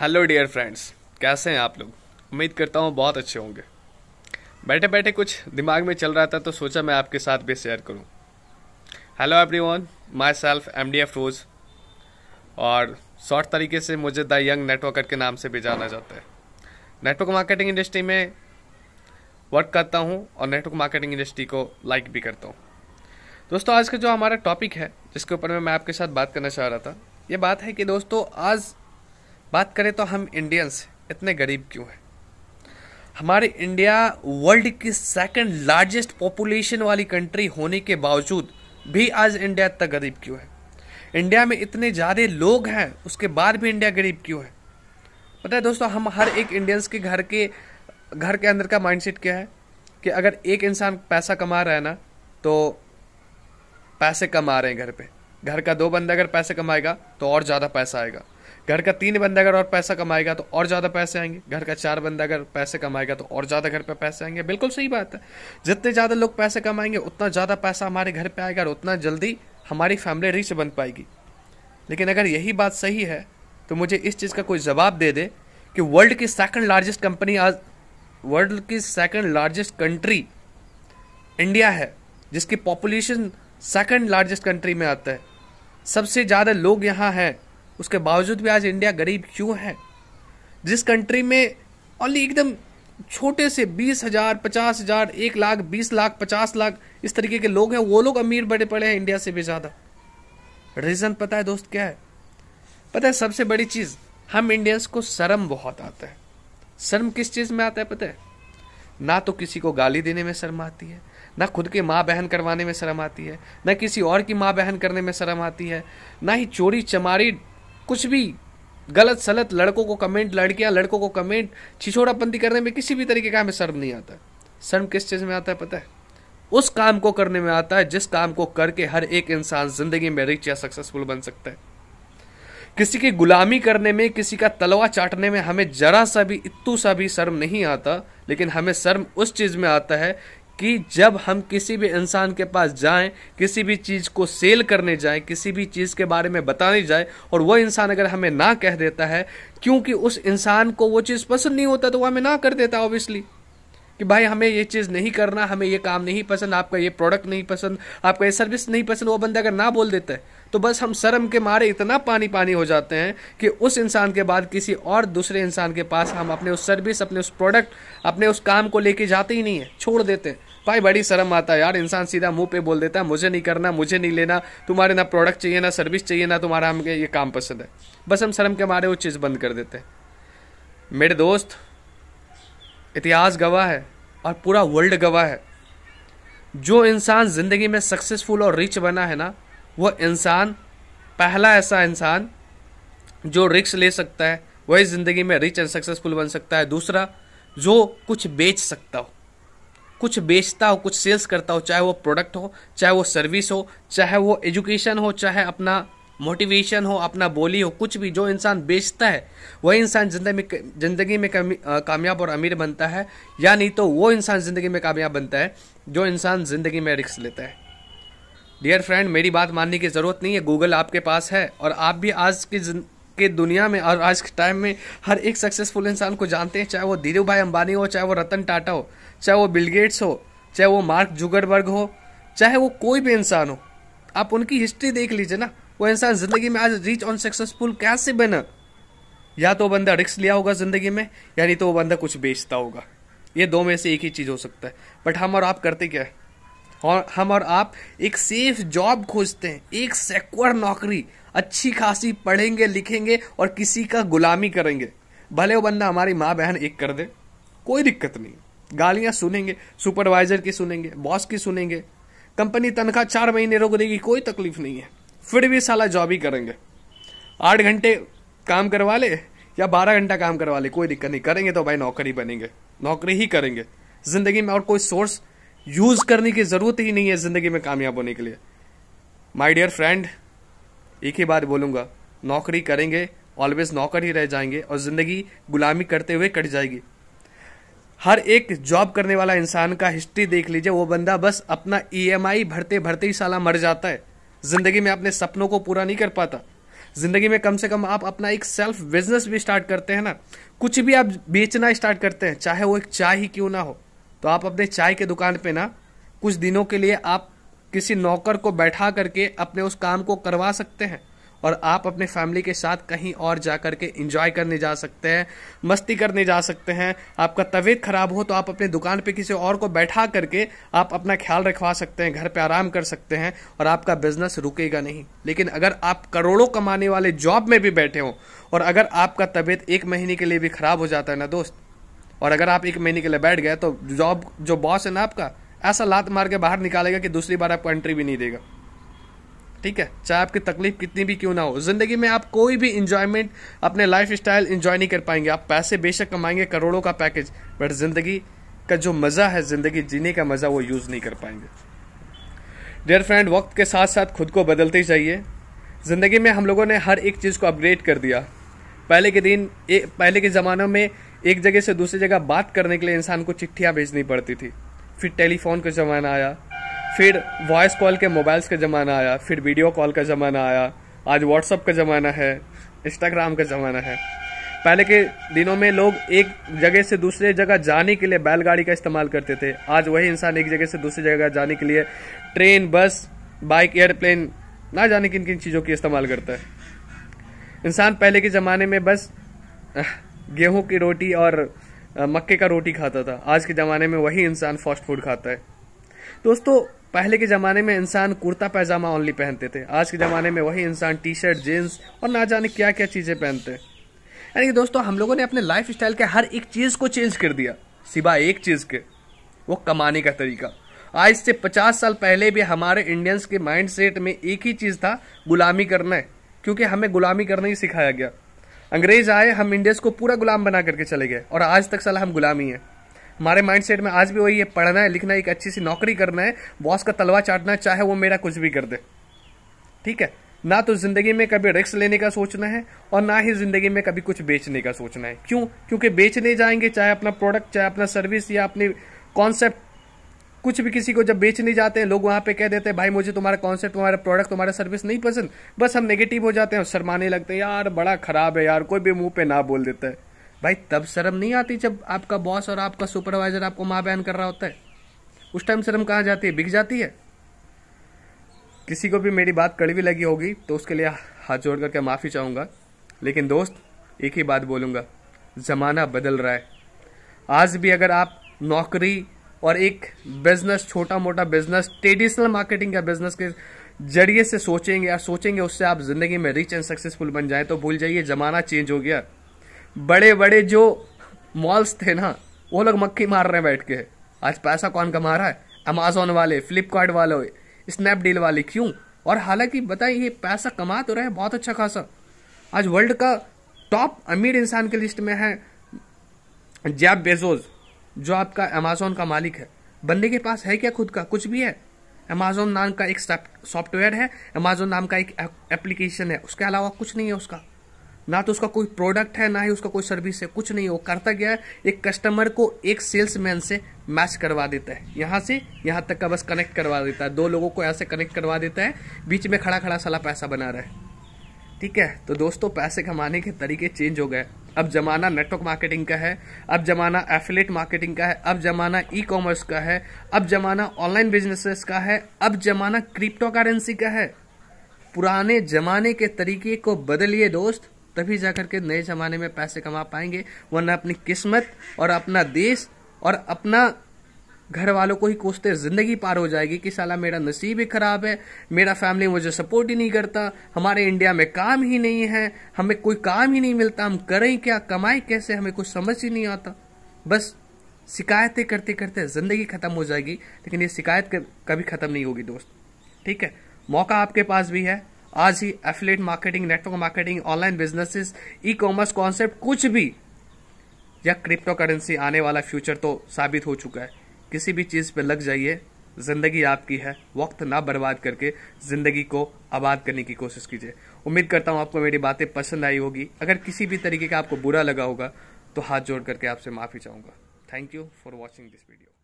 hello dear friends कैसे हैं आप लोग उम्मीद करता हूँ बहुत अच्छे होंगे बैठे बैठे कुछ दिमाग में चल रहा था तो सोचा मैं आपके साथ भी शेयर करूँ hello everyone myself M D F रोज और शॉर्ट तरीके से मुझे द यंग नेटवर्कर के नाम से भी जाना जाता है नेटवर्क मार्केटिंग इंडस्ट्री में वर्क करता हूँ और नेटवर्क मार्केटिंग इंडस्ट्री को लाइक भी करता हूँ दोस्तों आज का जो हमारा टॉपिक है जिसके ऊपर में मैं आपके साथ बात करना चाह रहा था ये बात है कि दोस्तों आज बात करें तो हम इंडियंस इतने गरीब क्यों हैं हमारे इंडिया वर्ल्ड की सेकंड लार्जेस्ट पॉपुलेशन वाली कंट्री होने के बावजूद भी आज इंडिया इतना गरीब क्यों है इंडिया में इतने ज़्यादा लोग हैं उसके बाद भी इंडिया गरीब क्यों है पता है दोस्तों हम हर एक इंडियंस के घर के घर के अंदर का माइंडसेट क्या है कि अगर एक इंसान पैसा कमा रहा है ना तो पैसे कमा रहे हैं घर पे घर का दो बंदा अगर पैसे कमाएगा तो और ज़्यादा पैसा आएगा घर का तीन बंदा अगर और पैसा कमाएगा तो और ज़्यादा पैसे आएंगे घर का चार बंदा अगर पैसे कमाएगा तो और ज़्यादा घर पे पैसे आएंगे बिल्कुल सही बात है जितने ज़्यादा लोग पैसे कमाएंगे उतना ज़्यादा पैसा हमारे घर पे आएगा और उतना जल्दी हमारी फैमिली रिच बन पाएगी लेकिन अगर यही बात सही है तो मुझे इस चीज़ का कोई जवाब दे दे कि वर्ल्ड की सेकेंड लार्जेस्ट कंपनी आज वर्ल्ड की सेकेंड लार्जेस्ट कंट्री इंडिया है जिसकी पॉपुलेशन सेकेंड लार्जेस्ट कंट्री में आता है सबसे ज़्यादा लोग यहाँ हैं उसके बावजूद भी आज इंडिया गरीब क्यों है जिस कंट्री में ओनली एकदम छोटे से बीस हजार पचास हजार एक लाख बीस लाख पचास लाख इस तरीके के लोग हैं वो लोग अमीर बड़े पड़े हैं इंडिया से भी ज़्यादा रीज़न पता है दोस्त क्या है पता है सबसे बड़ी चीज़ हम इंडियंस को शर्म बहुत आता है शर्म किस चीज़ में आता है पता है ना तो किसी को गाली देने में शर्म आती है ना खुद के माँ बहन करवाने में शर्म आती है ना किसी और की माँ बहन करने में शर्म आती है ना ही चोरी चमारी कुछ भी गलत सलत लड़कों को कमेंट लड़कियां लड़कों को कमेंट छिछोड़ापंती करने में किसी भी तरीके का हमें शर्म नहीं आता शर्म किस चीज़ में आता है पता है उस काम को करने में आता है जिस काम को करके हर एक इंसान जिंदगी में रिच या सक्सेसफुल बन सकता है किसी की गुलामी करने में किसी का तलवा चाटने में हमें जरा सा भी इतू सा भी शर्म नहीं आता लेकिन हमें शर्म उस चीज़ में आता है कि जब हम किसी भी इंसान के पास जाएं किसी भी चीज़ को सेल करने जाएं किसी भी चीज़ के बारे में बताने जाएं और वो इंसान अगर हमें ना कह देता है क्योंकि उस इंसान को वो चीज़ पसंद नहीं होता तो वो हमें ना कर देता ऑब्वियसली कि भाई हमें ये चीज़ नहीं करना हमें ये काम नहीं पसंद आपका ये प्रोडक्ट नहीं पसंद आपका ये सर्विस नहीं पसंद वो बंदा अगर ना बोल देता है तो बस हम शर्म के मारे इतना पानी पानी हो जाते हैं कि उस इंसान के बाद किसी और दूसरे इंसान के पास हम अपने उस सर्विस अपने उस प्रोडक्ट अपने उस काम को लेके जाते ही नहीं है छोड़ देते हैं भाई बड़ी शर्म आता है यार इंसान सीधा मुंह पे बोल देता है मुझे नहीं करना मुझे नहीं लेना तुम्हारे ना प्रोडक्ट चाहिए ना सर्विस चाहिए ना तुम्हारा हमें ये काम पसंद है बस हम शर्म के मारे वो चीज़ बंद कर देते हैं मेरे दोस्त इतिहास गवाह है और पूरा वर्ल्ड गवाह है जो इंसान ज़िंदगी में सक्सेसफुल और रिच बना है ना वह इंसान पहला ऐसा इंसान जो रिक्स ले सकता है वही ज़िंदगी में रिच एंड सक्सेसफुल बन सकता है दूसरा जो कुछ बेच सकता हो कुछ बेचता हो कुछ सेल्स करता हो चाहे वो प्रोडक्ट हो चाहे वो सर्विस हो चाहे वो एजुकेशन हो चाहे अपना मोटिवेशन हो अपना बोली हो कुछ भी जो इंसान बेचता है वही इंसान जिंदगी में ज़िंदगी में कामयाब और अमीर बनता है या नहीं तो वो इंसान ज़िंदगी में कामयाब बनता है जो इंसान ज़िंदगी में रिक्स लेता है डियर फ्रेंड मेरी बात मानने की ज़रूरत नहीं है गूगल आपके पास है और आप भी आज की के दुनिया में और आज के टाइम में हर एक सक्सेसफुल इंसान को जानते हैं चाहे वो धीरू भाई अंबानी हो चाहे वो रतन टाटा हो चाहे वो बिल गेट्स हो चाहे वो मार्क जुगरबर्ग हो चाहे वो कोई भी इंसान हो आप उनकी हिस्ट्री देख लीजिए ना वो इंसान ज़िंदगी में आज रिच ऑन सक्सेसफुल कैसे बना या तो बंदा रिक्स लिया होगा ज़िंदगी में या नहीं तो वो बंदा कुछ बेचता होगा ये दो में से एक ही चीज़ हो सकता है बट हम और आप करते क्या है और हम और आप एक सेफ जॉब खोजते हैं एक सेक्युर नौकरी अच्छी खासी पढ़ेंगे लिखेंगे और किसी का गुलामी करेंगे भले वो बंदा हमारी माँ बहन एक कर दे कोई दिक्कत नहीं गालियाँ सुनेंगे सुपरवाइजर की सुनेंगे बॉस की सुनेंगे कंपनी तनख्वाह चार महीने रोक देगी कोई तकलीफ नहीं है फिर भी साला जॉब ही करेंगे आठ घंटे काम करवा ले या बारह घंटा काम करवा ले कोई दिक्कत नहीं करेंगे तो भाई नौकरी बनेंगे नौकरी ही करेंगे ज़िंदगी में और कोई सोर्स यूज करने की जरूरत ही नहीं है जिंदगी में कामयाब होने के लिए माई डियर फ्रेंड एक ही बात बोलूंगा नौकरी करेंगे ऑलवेज नौकर ही रह जाएंगे और ज़िंदगी गुलामी करते हुए कट जाएगी हर एक जॉब करने वाला इंसान का हिस्ट्री देख लीजिए वो बंदा बस अपना ईएमआई e भरते भरते ही साला मर जाता है ज़िंदगी में अपने सपनों को पूरा नहीं कर पाता ज़िंदगी में कम से कम आप अपना एक सेल्फ बिजनेस भी स्टार्ट करते हैं ना कुछ भी आप बेचना स्टार्ट करते हैं चाहे वो एक चाय ही क्यों ना हो तो आप अपने चाय के दुकान पे ना कुछ दिनों के लिए आप किसी नौकर को बैठा करके अपने उस काम को करवा सकते हैं और आप अपने फैमिली के साथ कहीं और जा कर के इंजॉय करने जा सकते हैं मस्ती करने जा सकते हैं आपका तबीयत ख़राब हो तो आप अपने दुकान पे किसी और को बैठा करके आप अपना ख्याल रखवा सकते हैं घर पे आराम कर सकते हैं और आपका बिजनेस रुकेगा नहीं लेकिन अगर आप करोड़ों कमाने वाले जॉब में भी बैठे हों और अगर आपका तबीयत एक महीने के लिए भी ख़राब हो जाता है ना दोस्त और अगर आप एक महीने के लिए बैठ गए तो जॉब जो बॉस है ना आपका ऐसा लात मार के बाहर निकालेगा कि दूसरी बार आपको एंट्री भी नहीं देगा ठीक है चाहे आपकी तकलीफ कितनी भी क्यों ना हो जिंदगी में आप कोई भी इंजॉयमेंट अपने लाइफ स्टाइल इंजॉय नहीं कर पाएंगे आप पैसे बेशक कमाएंगे करोड़ों का पैकेज बट जिंदगी का जो मज़ा है जिंदगी जीने का मज़ा वो यूज़ नहीं कर पाएंगे डियर फ्रेंड वक्त के साथ साथ खुद को बदलते चाहिए ज़िंदगी में हम लोगों ने हर एक चीज़ को अपग्रेड कर दिया पहले के दिन ए, पहले के ज़मानों में एक जगह से दूसरी जगह बात करने के लिए इंसान को चिट्ठियाँ भेजनी पड़ती थी फिर टेलीफोन का ज़माना आया फिर वॉइस कॉल के मोबाइल्स का ज़माना आया फिर वीडियो कॉल का ज़माना आया आज व्हाट्सअप का ज़माना है इंस्टाग्राम का ज़माना है पहले के दिनों में लोग एक जगह से दूसरे जगह जाने के लिए बैलगाड़ी का इस्तेमाल करते थे आज वही इंसान एक जगह से दूसरी जगह जाने के लिए ट्रेन बस बाइक एयरप्लेन ना जाने किन किन चीज़ों की इस्तेमाल करता है इंसान पहले के ज़माने में बस गेहूं की रोटी और मक्के का रोटी खाता था आज के ज़माने में वही इंसान फास्ट फूड खाता है दोस्तों पहले के ज़माने में इंसान कुर्ता पैजामा ओनली पहनते थे आज के ज़माने में वही इंसान टी शर्ट जीन्स और ना जाने क्या क्या चीज़ें पहनते हैं यानी कि दोस्तों हम लोगों ने अपने लाइफ स्टाइल के हर एक चीज़ को चेंज कर दिया सिवाय एक चीज़ के वो कमाने का तरीका आज से पचास साल पहले भी हमारे इंडियंस के माइंड सेट में एक ही चीज़ था गुलामी करना है क्योंकि हमें गुलामी करना ही सिखाया गया अंग्रेज आए हम इंडियंस को पूरा गुलाम बना करके चले गए और आज तक साला हम गुलाम ही हैं हमारे माइंडसेट में आज भी वही है पढ़ना है लिखना है एक अच्छी सी नौकरी करना है बॉस का तलवा चाटना है चाहे वो मेरा कुछ भी कर दे ठीक है ना तो जिंदगी में कभी रिक्स लेने का सोचना है और ना ही जिंदगी में कभी कुछ बेचने का सोचना है क्यों क्योंकि बेचने जाएंगे चाहे अपना प्रोडक्ट चाहे अपना सर्विस या अपने कॉन्सेप्ट कुछ भी किसी को जब बेचने जाते हैं लोग वहां पे कह देते हैं भाई मुझे तुम्हारा कॉन्सेप्ट तुम्हारा प्रोडक्ट तुम्हारा सर्विस नहीं पसंद बस हम नेगेटिव हो जाते हैं शर्माने लगते हैं यार बड़ा खराब है यार कोई भी मुंह पे ना बोल देता है भाई तब शर्म नहीं आती जब आपका बॉस और आपका सुपरवाइजर आपको माँ बहन कर रहा होता है उस टाइम शर्म कहाँ जाती है बिक जाती है किसी को भी मेरी बात कड़वी लगी होगी तो उसके लिए हाथ जोड़ करके माफ़ी चाहूंगा लेकिन दोस्त एक ही बात बोलूंगा ज़माना बदल रहा है आज भी अगर आप नौकरी और एक बिजनेस छोटा मोटा बिजनेस ट्रेडिशनल मार्केटिंग का बिजनेस के जरिए से सोचेंगे या सोचेंगे उससे आप जिंदगी में रिच एंड सक्सेसफुल बन जाए तो भूल जाइए जमाना चेंज हो गया बड़े बड़े जो मॉल्स थे ना वो लोग मक्खी मार रहे हैं बैठ के आज पैसा कौन कमा रहा है अमेजोन वाले फ्लिपकार्ट वाले स्नैपडील वाले क्यों और हालांकि बताइए ये पैसा कमा तो रहे बहुत अच्छा खासा आज वर्ल्ड का टॉप अमीर इंसान की लिस्ट में है जैब बेजोज जो आपका अमेजोन का मालिक है बंदे के पास है क्या खुद का कुछ भी है अमेजोन नाम का एक सॉफ्टवेयर है अमेजोन नाम का एक एप्लीकेशन है उसके अलावा कुछ नहीं है उसका ना तो उसका कोई प्रोडक्ट है ना ही उसका कोई सर्विस है कुछ नहीं वो करता गया है एक कस्टमर को एक सेल्समैन से मैच करवा देता है यहाँ से यहाँ तक का बस कनेक्ट करवा देता है दो लोगों को ऐसे कनेक्ट करवा देता है बीच में खड़ा खड़ा साला पैसा बना रहा है ठीक है तो दोस्तों पैसे कमाने के तरीके चेंज हो गए अब जमाना नेटवर्क मार्केटिंग का है अब जमाना एफिलेट मार्केटिंग का है अब जमाना ई कॉमर्स का है अब जमाना ऑनलाइन बिजनेसेस का है अब जमाना क्रिप्टो करेंसी का है पुराने जमाने के तरीके को बदलिए दोस्त तभी जाकर के नए जमाने में पैसे कमा पाएंगे वरना अपनी किस्मत और अपना देश और अपना घर वालों को ही कोसते जिंदगी पार हो जाएगी कि साला मेरा नसीब ही खराब है मेरा फैमिली मुझे सपोर्ट ही नहीं करता हमारे इंडिया में काम ही नहीं है हमें कोई काम ही नहीं मिलता हम करें क्या कमाएं कैसे हमें कुछ समझ ही नहीं आता बस शिकायतें करते करते ज़िंदगी ख़त्म हो जाएगी लेकिन ये शिकायत कभी ख़त्म नहीं होगी दोस्त ठीक है मौका आपके पास भी है आज ही affiliate marketing network marketing online businesses e commerce concept कुछ भी या क्रिप्टो करेंसी आने वाला फ्यूचर तो साबित हो चुका है किसी भी चीज़ पे लग जाइए ज़िंदगी आपकी है वक्त ना बर्बाद करके ज़िंदगी को आबाद करने की कोशिश कीजिए उम्मीद करता हूँ आपको मेरी बातें पसंद आई होगी अगर किसी भी तरीके का आपको बुरा लगा होगा तो हाथ जोड़ करके आपसे माफ़ी चाहूँगा thank you for watching this video